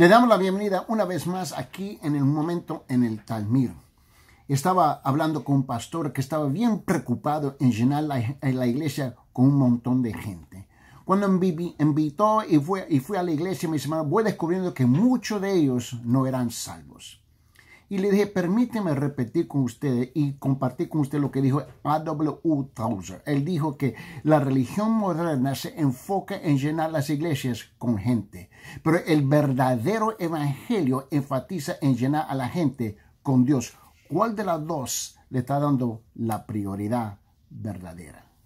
Le damos la bienvenida una vez más aquí en el momento en el Talmir. Estaba hablando con un pastor que estaba bien preocupado en llenar la, iglesia con un montón de gente. Cuando me invitó y fui, y a la iglesia, mi semana, voy descubriendo que muchos de ellos no eran salvos. Y le dije, permíteme repetir con ustedes y compartir con usted lo que dijo A.W. Tozer. Él dijo que la religión moderna se enfoca en llenar las iglesias con gente, pero el verdadero evangelio enfatiza en llenar a la gente con Dios. ¿Cuál de las dos le está dando la prioridad verdadera?